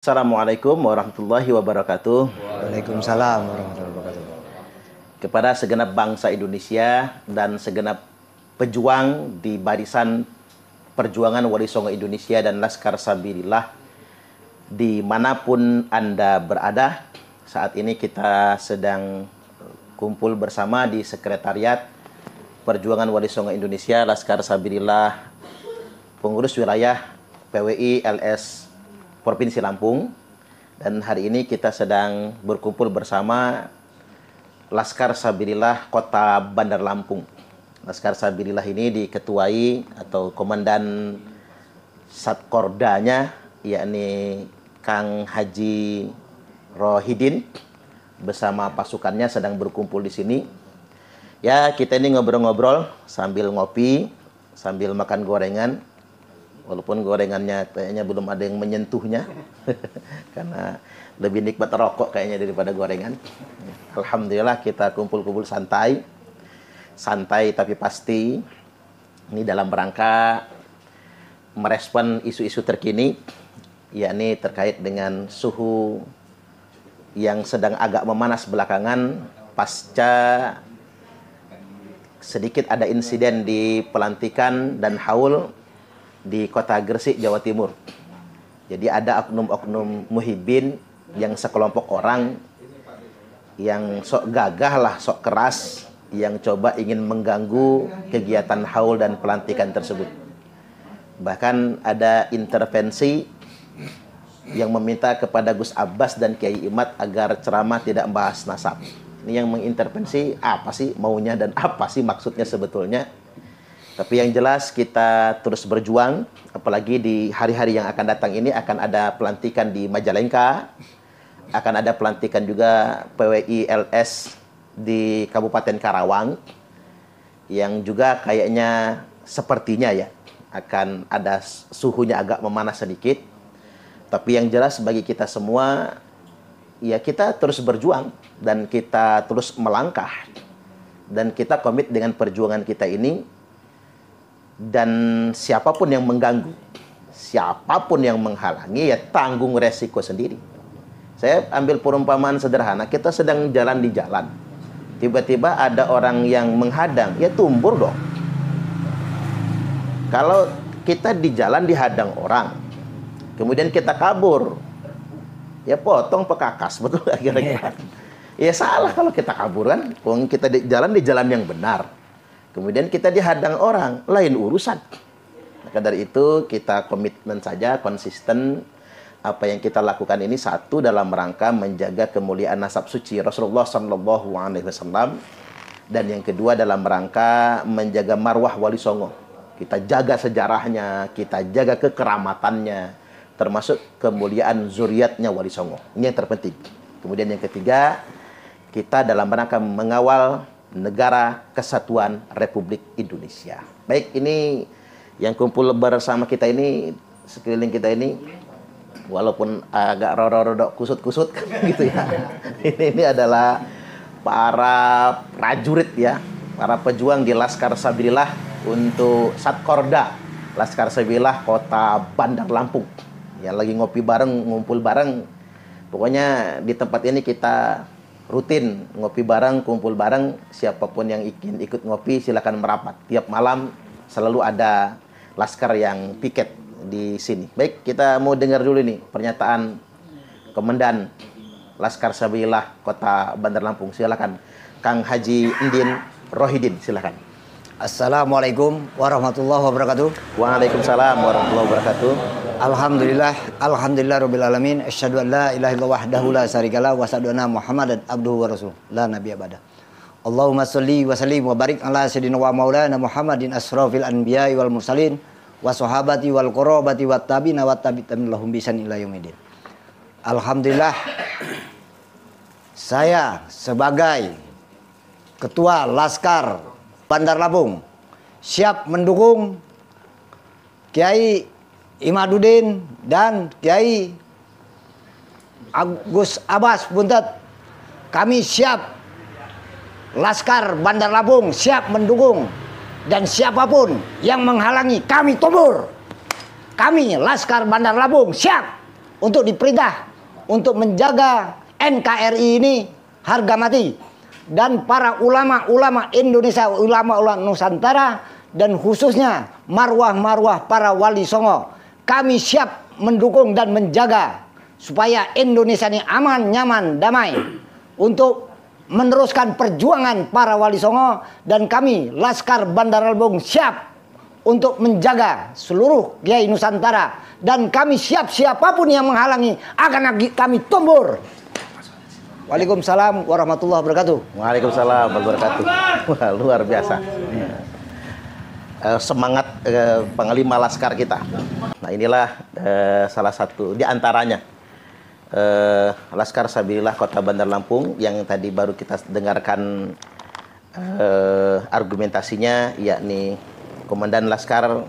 Assalamualaikum warahmatullahi wabarakatuh. Waalaikumsalam warahmatullahi wabarakatuh. Kepada segenap bangsa Indonesia dan segenap pejuang di barisan perjuangan Wali Songo Indonesia dan Laskar Sabilillah dimanapun Anda berada, saat ini kita sedang kumpul bersama di Sekretariat Perjuangan Wali Songo Indonesia Laskar Sabilillah Pengurus Wilayah PWI LS Provinsi Lampung dan hari ini kita sedang berkumpul bersama Laskar Sabirillah Kota Bandar Lampung. Laskar Sabirillah ini diketuai atau komandan Satkordanya yakni Kang Haji Rohidin bersama pasukannya sedang berkumpul di sini. Ya, kita ini ngobrol-ngobrol sambil ngopi, sambil makan gorengan walaupun gorengannya kayaknya belum ada yang menyentuhnya karena lebih nikmat rokok kayaknya daripada gorengan. Alhamdulillah kita kumpul-kumpul santai, santai tapi pasti. Ini dalam rangka merespon isu-isu terkini, yakni terkait dengan suhu yang sedang agak memanas belakangan pasca sedikit ada insiden di pelantikan dan haul di kota Gresik, Jawa Timur. Jadi ada oknum-oknum muhibin yang sekelompok orang yang sok gagah lah, sok keras, yang coba ingin mengganggu kegiatan haul dan pelantikan tersebut. Bahkan ada intervensi yang meminta kepada Gus Abbas dan Kiai Imat agar ceramah tidak membahas nasab. Ini yang mengintervensi apa sih maunya dan apa sih maksudnya sebetulnya tapi yang jelas kita terus berjuang, apalagi di hari-hari yang akan datang ini akan ada pelantikan di Majalengka, akan ada pelantikan juga PWI LS di Kabupaten Karawang, yang juga kayaknya sepertinya ya akan ada suhunya agak memanas sedikit. Tapi yang jelas bagi kita semua, ya kita terus berjuang dan kita terus melangkah dan kita komit dengan perjuangan kita ini dan siapapun yang mengganggu, siapapun yang menghalangi ya tanggung resiko sendiri. Saya ambil perumpamaan sederhana, kita sedang jalan di jalan. Tiba-tiba ada orang yang menghadang, ya tumbur dong. Kalau kita di jalan dihadang orang, kemudian kita kabur, ya potong pekakas, betul akhirnya. kira iya. Ya salah kalau kita kabur kan, kita di jalan di jalan yang benar Kemudian kita dihadang orang, lain urusan. Maka dari itu kita komitmen saja konsisten apa yang kita lakukan ini satu dalam rangka menjaga kemuliaan nasab suci Rasulullah Shallallahu Alaihi Wasallam dan yang kedua dalam rangka menjaga marwah wali songo kita jaga sejarahnya kita jaga kekeramatannya termasuk kemuliaan zuriatnya wali songo ini yang terpenting kemudian yang ketiga kita dalam rangka mengawal Negara Kesatuan Republik Indonesia. Baik, ini yang kumpul lebar sama kita ini sekeliling kita ini walaupun agak roro-roro kusut-kusut gitu ya. Ini, ini adalah para prajurit ya, para pejuang di Laskar Sabilillah untuk Satkorda, Laskar Sabilillah Kota Bandar Lampung. Ya lagi ngopi bareng, ngumpul bareng. Pokoknya di tempat ini kita rutin ngopi bareng, kumpul bareng, siapapun yang ingin ikut ngopi silakan merapat. Tiap malam selalu ada laskar yang piket di sini. Baik, kita mau dengar dulu nih pernyataan Komandan Laskar Sabilah Kota Bandar Lampung. Silakan Kang Haji Indin Rohidin, silakan. Assalamualaikum warahmatullahi wabarakatuh. Waalaikumsalam warahmatullahi wabarakatuh. Alhamdulillah, alhamdulillah rabbil alamin, Asyadu an la ilahi wa wahdahu la syarikalah wa asyhadu anna Muhammadan abduhu wa rasuluh. La nabi ba'da. Allahumma salli wa sallim wa barik ala sayyidina wa maulana Muhammadin asrafil anbiya wal musalin wa sahabati wal qurabati tabina wa tabi tamin lahum bisan ila yaumidin. Alhamdulillah saya sebagai ketua Laskar Bandar Lampung siap mendukung Kiai Imadudin dan Kiai Agus Abbas Buntet kami siap Laskar Bandar Lampung siap mendukung dan siapapun yang menghalangi kami tumbur kami Laskar Bandar Lampung siap untuk diperintah untuk menjaga NKRI ini harga mati dan para ulama-ulama Indonesia ulama-ulama Nusantara dan khususnya marwah-marwah para wali songo kami siap mendukung dan menjaga supaya Indonesia ini aman, nyaman, damai untuk meneruskan perjuangan para wali songo dan kami Laskar Bandar Albung siap untuk menjaga seluruh Kiai Nusantara dan kami siap siapapun yang menghalangi akan kami tumbur. Waalaikumsalam warahmatullahi wabarakatuh. Waalaikumsalam warahmatullahi wabarakatuh. Wah, luar biasa. Eh, semangat uh, panglima laskar kita. Nah inilah uh, salah satu di antaranya uh, Laskar Sabilillah Kota Bandar Lampung yang tadi baru kita dengarkan uh, argumentasinya yakni Komandan Laskar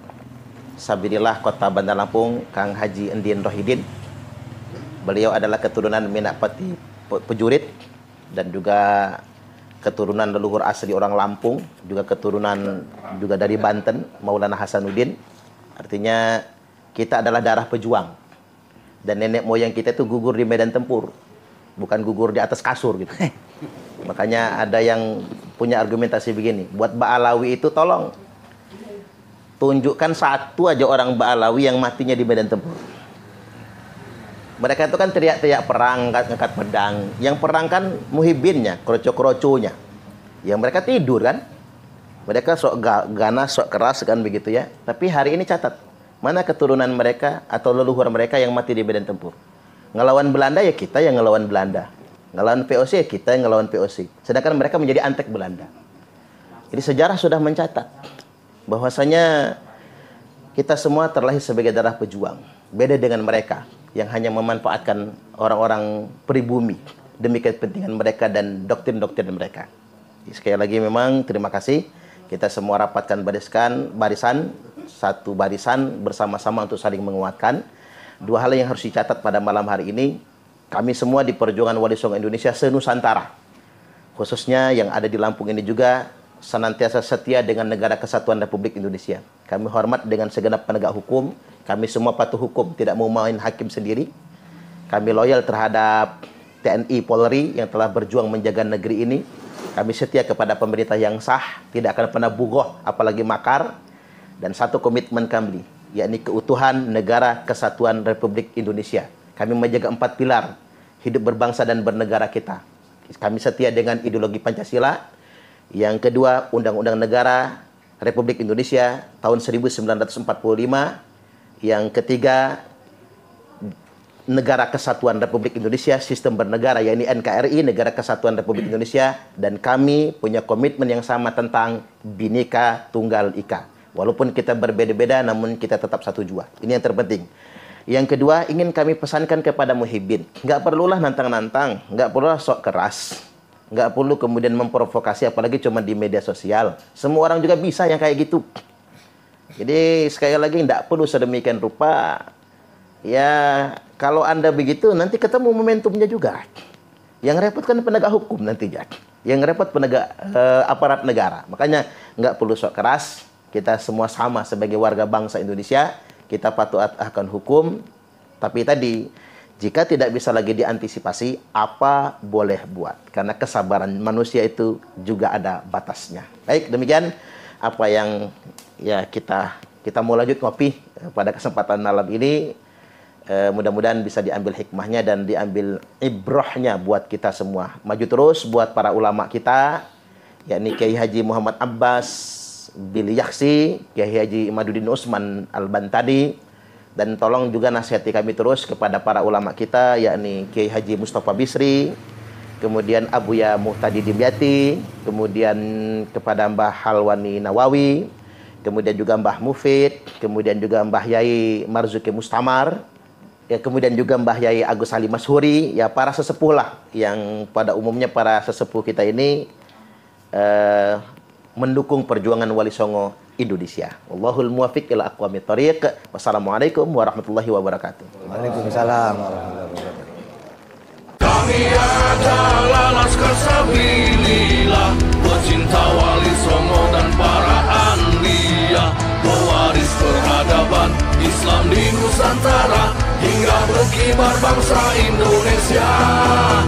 Sabilillah Kota Bandar Lampung Kang Haji Endin Rohidin. Beliau adalah keturunan Minakpati pejurit dan juga keturunan leluhur asli orang Lampung, juga keturunan juga dari Banten, Maulana Hasanuddin. Artinya kita adalah darah pejuang. Dan nenek moyang kita itu gugur di medan tempur, bukan gugur di atas kasur gitu. Makanya ada yang punya argumentasi begini, buat Ba'alawi itu tolong tunjukkan satu aja orang Ba'alawi yang matinya di medan tempur mereka itu kan teriak-teriak perang, ngangkat pedang. Yang perang kan muhibinnya, kroco-kroconya. Yang mereka tidur kan. Mereka sok ganas, sok keras kan begitu ya. Tapi hari ini catat, mana keturunan mereka atau leluhur mereka yang mati di medan tempur. Ngelawan Belanda ya kita yang ngelawan Belanda. Ngelawan POC ya kita yang ngelawan POC. Sedangkan mereka menjadi antek Belanda. Jadi sejarah sudah mencatat bahwasanya kita semua terlahir sebagai darah pejuang. Beda dengan mereka yang hanya memanfaatkan orang-orang pribumi demi kepentingan mereka dan doktrin-doktrin mereka. Sekali lagi memang terima kasih kita semua rapatkan bariskan barisan satu barisan bersama-sama untuk saling menguatkan. Dua hal yang harus dicatat pada malam hari ini, kami semua di Perjuangan Wali Songo Indonesia senusantara. Khususnya yang ada di Lampung ini juga senantiasa setia dengan negara kesatuan Republik Indonesia. Kami hormat dengan segenap penegak hukum, kami semua patuh hukum, tidak mau main hakim sendiri. Kami loyal terhadap TNI Polri yang telah berjuang menjaga negeri ini. Kami setia kepada pemerintah yang sah, tidak akan pernah bugoh apalagi makar. Dan satu komitmen kami, yakni keutuhan negara kesatuan Republik Indonesia. Kami menjaga empat pilar hidup berbangsa dan bernegara kita. Kami setia dengan ideologi Pancasila, yang kedua, Undang-Undang Negara Republik Indonesia tahun 1945. Yang ketiga, Negara Kesatuan Republik Indonesia, sistem bernegara, yakni NKRI, Negara Kesatuan Republik Indonesia, dan kami punya komitmen yang sama tentang Bhinneka Tunggal Ika. Walaupun kita berbeda-beda, namun kita tetap satu jua. Ini yang terpenting. Yang kedua, ingin kami pesankan kepada muhibin, nggak perlulah nantang-nantang, nggak perlulah sok keras nggak perlu kemudian memprovokasi apalagi cuma di media sosial semua orang juga bisa yang kayak gitu jadi sekali lagi nggak perlu sedemikian rupa ya kalau anda begitu nanti ketemu momentumnya juga yang repot kan penegak hukum nanti Jack yang repot penegak eh, aparat negara makanya nggak perlu sok keras kita semua sama sebagai warga bangsa Indonesia kita patuh akan hukum tapi tadi jika tidak bisa lagi diantisipasi, apa boleh buat? Karena kesabaran manusia itu juga ada batasnya. Baik, demikian apa yang ya kita kita mau lanjut ngopi eh, pada kesempatan malam ini. E, mudah-mudahan bisa diambil hikmahnya dan diambil ibrohnya buat kita semua. Maju terus buat para ulama kita, yakni Kiai Haji Muhammad Abbas Billy Yaksi, Kiai Haji Imaduddin Usman Al-Bantadi, dan tolong juga nasihati kami terus kepada para ulama kita yakni Kiai Haji Mustafa Bisri kemudian Abu Abuya Muhtadi Dimyati kemudian kepada Mbah Halwani Nawawi kemudian juga Mbah Mufid kemudian juga Mbah Yai Marzuki Mustamar ya kemudian juga Mbah Yai Agus Ali Mashuri ya para sesepuh lah yang pada umumnya para sesepuh kita ini eh, mendukung perjuangan Wali Songo Indonesia. Wallahul muwafiq ila aqwamit thariq. Wassalamualaikum warahmatullahi wabarakatuh. Waalaikumsalam warahmatullahi wabarakatuh. Kami adalah laskar sabilillah, pecinta wali songo dan para anliya, pewaris peradaban Islam di Nusantara hingga berkibar bangsa Indonesia.